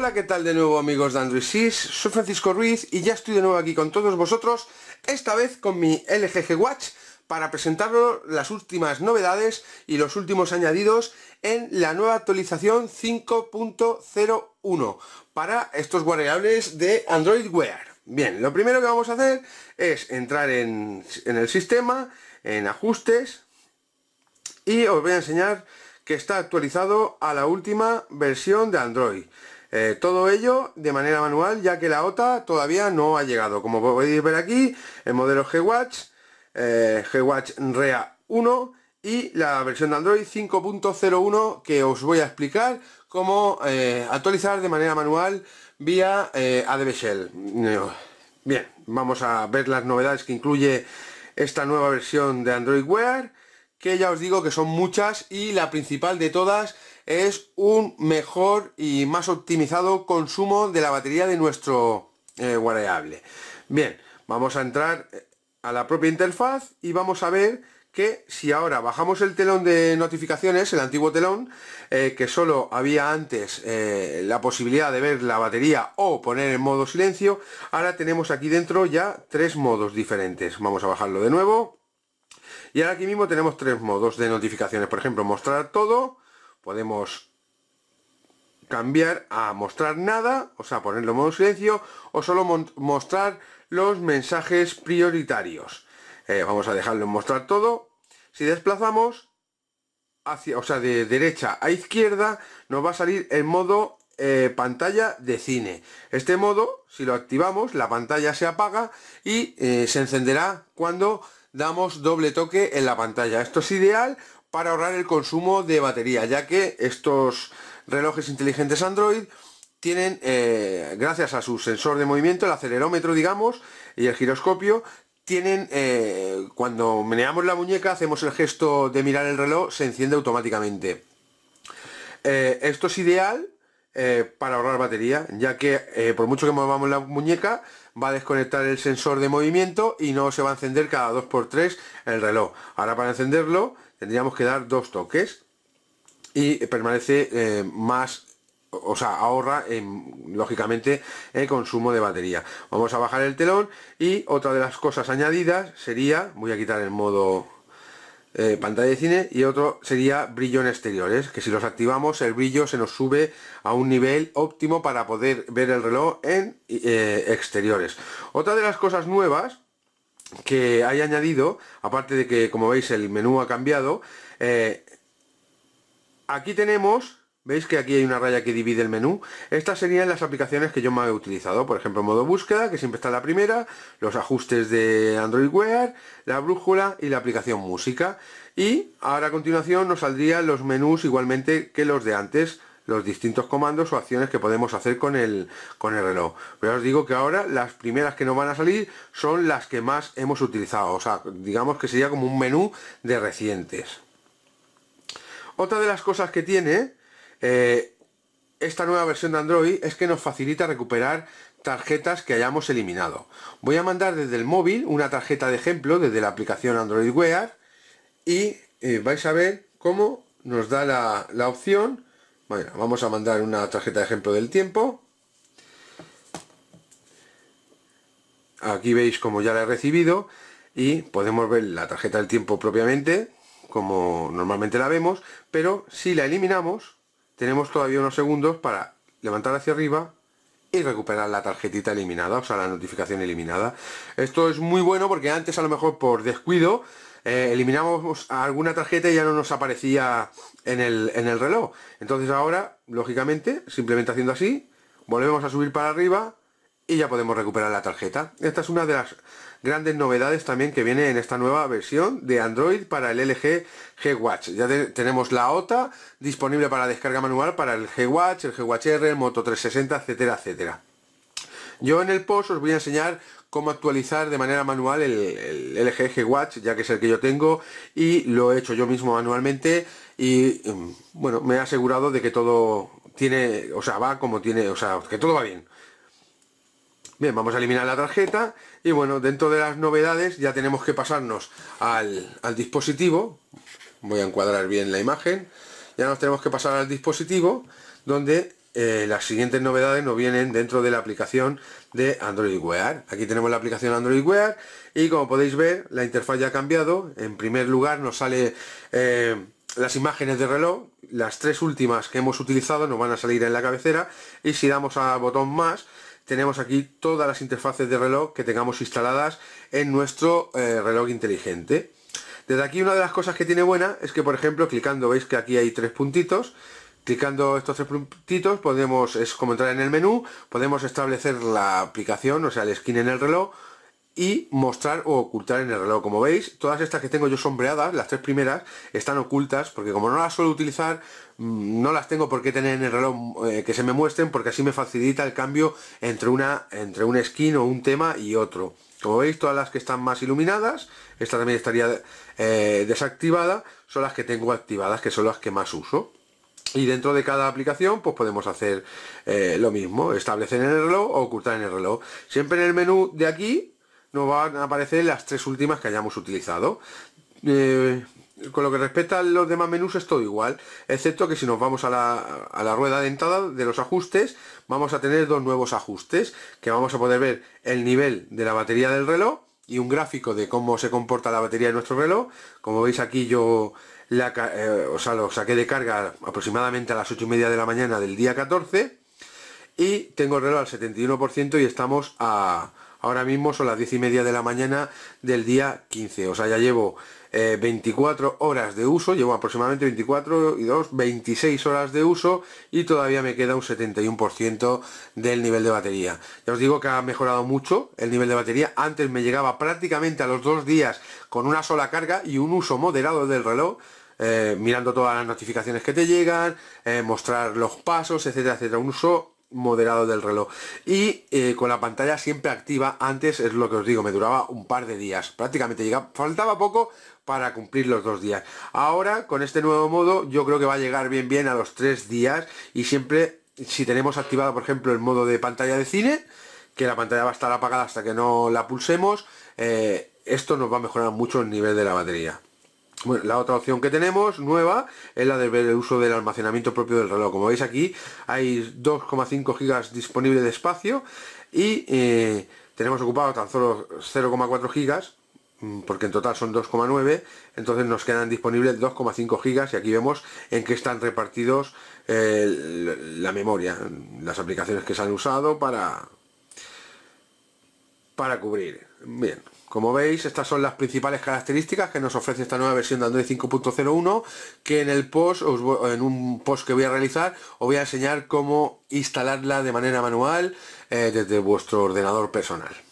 Hola, ¿qué tal de nuevo amigos de Android 6? Soy Francisco Ruiz y ya estoy de nuevo aquí con todos vosotros, esta vez con mi LG Watch para presentaros las últimas novedades y los últimos añadidos en la nueva actualización 5.01 para estos variables de Android Wear. Bien, lo primero que vamos a hacer es entrar en, en el sistema, en ajustes y os voy a enseñar que está actualizado a la última versión de Android. Eh, todo ello de manera manual, ya que la OTA todavía no ha llegado. Como podéis ver aquí, el modelo G-Watch, eh, G-Watch REA 1 y la versión de Android 5.01 que os voy a explicar cómo eh, actualizar de manera manual vía ADB Shell. Bien, vamos a ver las novedades que incluye esta nueva versión de Android Wear, que ya os digo que son muchas y la principal de todas es un mejor y más optimizado consumo de la batería de nuestro wearable. Eh, Bien, vamos a entrar eh, a la propia interfaz y vamos a ver que si ahora bajamos el telón de notificaciones, el antiguo telón, eh, que solo había antes la posibilidad de ver la batería o poner en modo silencio, ahora tenemos aquí dentro ya tres modos diferentes. Vamos a bajarlo de nuevo. Y ahora aquí mismo tenemos tres modos de notificaciones. Por ejemplo, mostrar todo, podemos cambiar a mostrar nada, o sea, ponerlo en modo silencio, o solo mostrar los mensajes prioritarios. Eh, vamos a dejarlo en mostrar todo. Si desplazamos, hacia, o sea, de derecha a izquierda, nos va a salir el modo eh, pantalla de cine. Este modo, si lo activamos, la pantalla se apaga y eh, se encenderá cuando damos doble toque en la pantalla. Esto es ideal para ahorrar el consumo de batería, ya que estos relojes inteligentes Android tienen, eh, gracias a su sensor de movimiento, el acelerómetro, digamos, y el giroscopio, tienen, eh, cuando meneamos la muñeca, hacemos el gesto de mirar el reloj, se enciende automáticamente. Eh, esto es ideal eh, para ahorrar batería, ya que eh, por mucho que movamos la muñeca va a desconectar el sensor de movimiento y no se va a encender cada 2x3 el reloj. Ahora para encenderlo tendríamos que dar dos toques y permanece eh, más o sea, ahorra lógicamente el consumo de batería. Vamos a bajar el telón y otra de las cosas añadidas sería, voy a quitar el modo eh, pantalla de cine y otro sería brillo en exteriores que si los activamos el brillo se nos sube a un nivel óptimo para poder ver el reloj en eh, exteriores otra de las cosas nuevas que hay añadido aparte de que como veis el menú ha cambiado eh, aquí tenemos ¿Veis que aquí hay una raya que divide el menú? Estas serían las aplicaciones que yo más he utilizado. Por ejemplo, modo búsqueda, que siempre está la primera, los ajustes de Android Wear, la brújula y la aplicación música. Y ahora a continuación nos saldrían los menús igualmente que los de antes, los distintos comandos o acciones que podemos hacer con el, con el reloj. Pero os digo que ahora las primeras que nos van a salir son las que más hemos utilizado. O sea, digamos que sería como un menú de recientes. Otra de las cosas que tiene eh, esta nueva versión de Android es que nos facilita recuperar tarjetas que hayamos eliminado. Voy a mandar desde el móvil una tarjeta de ejemplo desde la aplicación Android Wear y eh, vais a ver cómo nos da la, la opción. Bueno, vamos a mandar una tarjeta de ejemplo del tiempo. Aquí veis como ya la he recibido y podemos ver la tarjeta del tiempo propiamente, como normalmente la vemos, pero si la eliminamos, tenemos todavía unos segundos para levantar hacia arriba y recuperar la tarjetita eliminada, o sea, la notificación eliminada. Esto es muy bueno porque antes a lo mejor por descuido eh, eliminamos alguna tarjeta y ya no nos aparecía en el, en el reloj. Entonces ahora, lógicamente, simplemente haciendo así, volvemos a subir para arriba y ya podemos recuperar la tarjeta. Esta es una de las grandes novedades también que viene en esta nueva versión de Android para el LG G-Watch. Ya tenemos la OTA disponible para descarga manual para el G-Watch, el G-Watch R, el Moto 360, etcétera, etcétera. Yo en el post os voy a enseñar cómo actualizar de manera manual el, LG G-Watch, ya que es el que yo tengo y lo he hecho yo mismo manualmente y mm, bueno, me he asegurado de que todo tiene, o sea, va como tiene, o sea, que todo va bien. Bien, vamos a eliminar la tarjeta y bueno, dentro de las novedades ya tenemos que pasarnos al, dispositivo. Voy a encuadrar bien la imagen. Ya nos tenemos que pasar al dispositivo donde eh, las siguientes novedades nos vienen dentro de la aplicación de Android Wear. Aquí tenemos la aplicación Android Wear y como podéis ver la interfaz ya ha cambiado. En primer lugar nos sale eh, las imágenes de reloj, las tres últimas que hemos utilizado nos van a salir en la cabecera y si damos al botón más tenemos aquí todas las interfaces de reloj que tengamos instaladas en nuestro eh, reloj inteligente. Desde aquí una de las cosas que tiene buena es que, por ejemplo, clicando, veis que aquí hay tres puntitos, Clicando estos tres puntitos podemos, es como entrar en el menú, podemos establecer la aplicación, o sea, el skin en el reloj, y mostrar o ocultar en el reloj. Como veis, todas estas que tengo yo sombreadas, las tres primeras, están ocultas porque como no las suelo utilizar, mm, no las tengo por qué tener en el reloj eh, que se me muestren porque así me facilita el cambio entre, una, entre un skin o un tema y otro. Como veis, todas las que están más iluminadas, esta también estaría eh, desactivada, son las que tengo activadas, que son las que más uso. Y dentro de cada aplicación pues podemos hacer eh, lo mismo, establecer en el reloj o ocultar en el reloj. Siempre en el menú de aquí nos van a aparecer las tres últimas que hayamos utilizado. Eh, con lo que respecta a los demás menús es todo igual, excepto que si nos vamos a la, rueda de entrada de los ajustes, vamos a tener dos nuevos ajustes, que vamos a poder ver el nivel de la batería del reloj y un gráfico de cómo se comporta la batería de nuestro reloj. Como veis aquí yo la, eh, lo saqué de carga aproximadamente a las 8 y media de la mañana del día 14 y tengo el reloj al 71% y estamos a, ahora mismo son las 10 y media de la mañana del día 15, o sea, ya llevo 24 eh, horas de uso, llevo aproximadamente 24 y 2, 26 horas de uso y todavía me queda un 71% del nivel de batería. Ya os digo que ha mejorado mucho el nivel de batería, antes me llegaba prácticamente a los dos días con una sola carga y un uso moderado del reloj, eh, mirando todas las notificaciones que te llegan, eh, mostrar los pasos, etcétera, etcétera, un uso moderado del reloj y eh, con la pantalla siempre activa antes es lo que os digo me duraba un par de días prácticamente llegaba, faltaba poco para cumplir los dos días ahora con este nuevo modo yo creo que va a llegar bien bien a los tres días y siempre si tenemos activado por ejemplo el modo de pantalla de cine que la pantalla va a estar apagada hasta que no la pulsemos eh, esto nos va a mejorar mucho el nivel de la batería bueno, la otra opción que tenemos, nueva, es la de ver el uso del almacenamiento propio del reloj. Como veis aquí, hay 2,5 gigas disponible de espacio y eh, tenemos ocupado tan solo 0,4 gigas, mm, porque en total son 2,9, entonces nos quedan disponibles 2,5 gigas y aquí vemos en qué están repartidos eh, la memoria, las aplicaciones que se han usado para, para cubrir. Bien, como veis, estas son las principales características que nos ofrece esta nueva versión de Android 5.01, que en el post, en un post que voy a realizar, os voy a enseñar cómo instalarla de manera manual eh, desde vuestro ordenador personal.